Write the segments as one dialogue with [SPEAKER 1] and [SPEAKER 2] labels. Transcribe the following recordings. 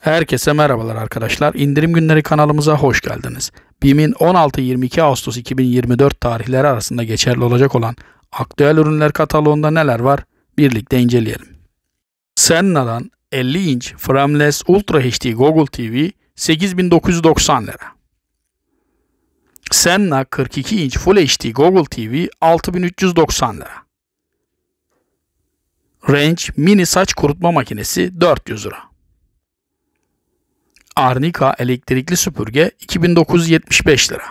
[SPEAKER 1] Herkese merhabalar arkadaşlar. İndirim günleri kanalımıza hoş geldiniz. BİM'in 16-22 Ağustos 2024 tarihleri arasında geçerli olacak olan aktüel ürünler kataloğunda neler var birlikte inceleyelim. Senna'dan 50 inç Frameless Ultra HD Google TV 8990 lira. Senna 42 inç Full HD Google TV 6390 lira. Range mini saç kurutma makinesi 400 lira. Arnika elektrikli süpürge 2975 lira.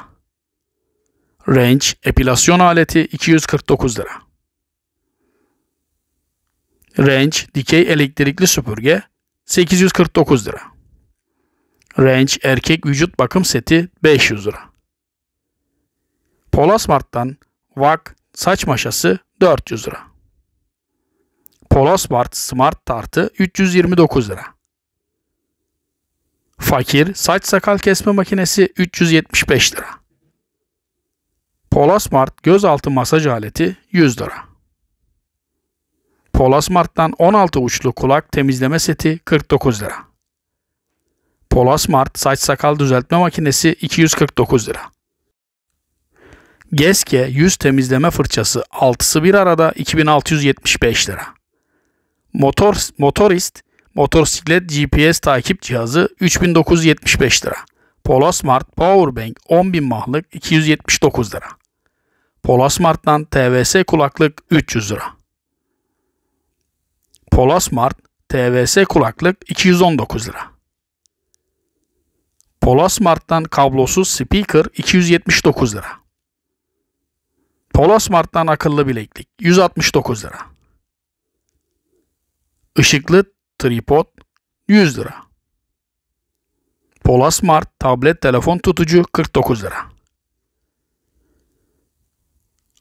[SPEAKER 1] Range epilasyon aleti 249 lira. Range dikey elektrikli süpürge 849 lira. Range erkek vücut bakım seti 500 lira. Polasmart'tan VAK saç maşası 400 lira. Polasmart Smart Tartı 329 lira. Fakir saç sakal kesme makinesi 375 lira. Polasmart gözaltı masaj aleti 100 lira. Polasmart'tan 16 uçlu kulak temizleme seti 49 lira. Polasmart saç sakal düzeltme makinesi 249 lira. Geske yüz temizleme fırçası 6'sı bir arada 2675 lira. Motor, motorist Motosiklet GPS takip cihazı 3975 lira. Polosmart Powerbank 10.000 mahlık 279 lira. Polosmart'tan TVS kulaklık 300 lira. Polosmart TVS kulaklık 219 lira. Polosmart'tan kablosuz speaker 279 lira. Polosmart'tan akıllı bileklik 169 lira. Işıklı tripod 100 lira. Pola Smart tablet telefon tutucu 49 lira.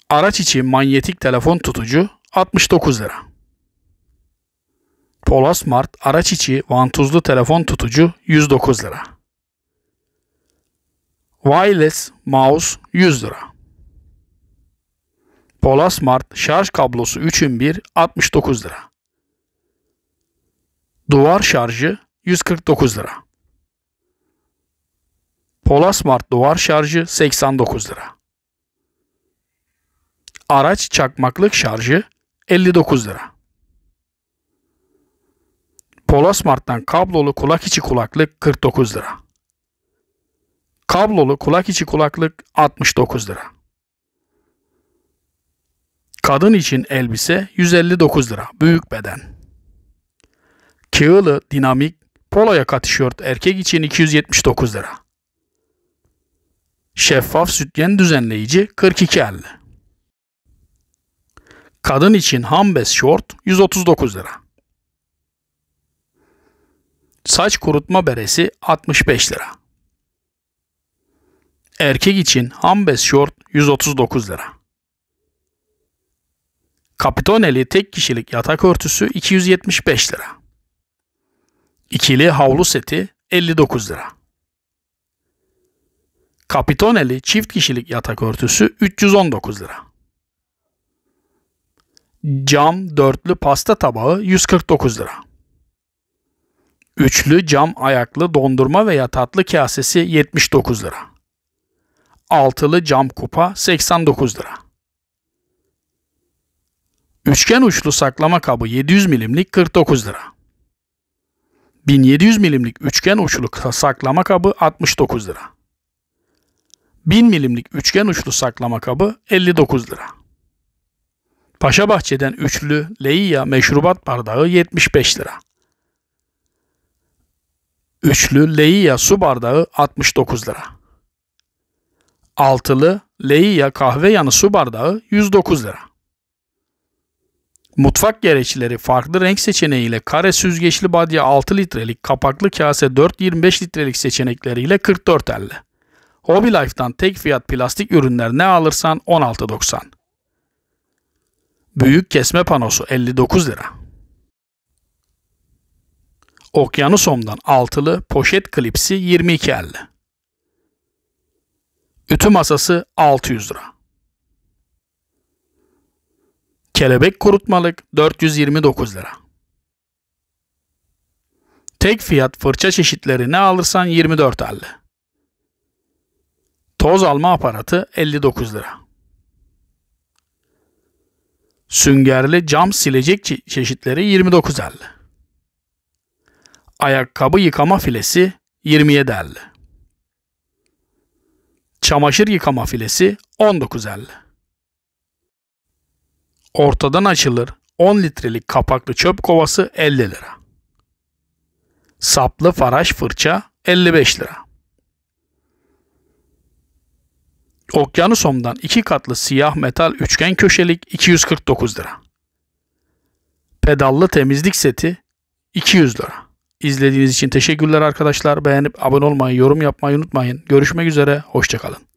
[SPEAKER 1] Araç içi manyetik telefon tutucu 69 lira. Pola Smart araç içi vantuzlu telefon tutucu 109 lira. Wireless mouse 100 lira. Pola Smart şarj kablosu 3'ün 1 69 lira. Duvar şarjı 149 lira. Polasmart duvar şarjı 89 lira. Araç çakmaklık şarjı 59 lira. Polasmart'tan kablolu kulak içi kulaklık 49 lira. Kablolu kulak içi kulaklık 69 lira. Kadın için elbise 159 lira. Büyük beden. Kağılı dinamik polo yaka tişört erkek için 279 lira. Şeffaf sütyen düzenleyici 42.50. Kadın için hambes şort 139 lira. Saç kurutma beresi 65 lira. Erkek için hambes şort 139 lira. Kapitoneli tek kişilik yatak örtüsü 275 lira. İkili havlu seti 59 lira. Kapitoneli çift kişilik yatak örtüsü 319 lira. Cam dörtlü pasta tabağı 149 lira. Üçlü cam ayaklı dondurma veya tatlı kasesi 79 lira. Altılı cam kupa 89 lira. Üçgen uçlu saklama kabı 700 milimlik 49 lira. 1700 milimlik üçgen uçlu saklama kabı 69 lira. 1000 milimlik üçgen uçlu saklama kabı 59 lira. Paşabahçe'den üçlü Leia meşrubat bardağı 75 lira. Üçlü Leia su bardağı 69 lira. Altılı Leia kahve yanı su bardağı 109 lira. Mutfak gereçleri farklı renk seçeneğiyle kare süzgeçli badya 6 litrelik, kapaklı kase 4-25 litrelik seçenekleriyle 44 44.50. Hobby Life'dan tek fiyat plastik ürünler ne alırsan 16.90. Büyük kesme panosu 59 lira. Okyanusom'dan altılı poşet klipsi 22.50. Ütü masası 600 lira. Kelebek kurutmalık 429 lira. Tek fiyat fırça çeşitleri ne alırsan 24 halde. Toz alma aparatı 59 lira. Süngerli cam silecek çeşitleri 29 halde. Ayakkabı yıkama filesi 27 halde. Çamaşır yıkama filesi 19 halde. Ortadan açılır 10 litrelik kapaklı çöp kovası 50 lira. Saplı faraş fırça 55 lira. Okyanusom'dan iki katlı siyah metal üçgen köşelik 249 lira. Pedallı temizlik seti 200 lira. İzlediğiniz için teşekkürler arkadaşlar. Beğenip abone olmayı, yorum yapmayı unutmayın. Görüşmek üzere, hoşçakalın.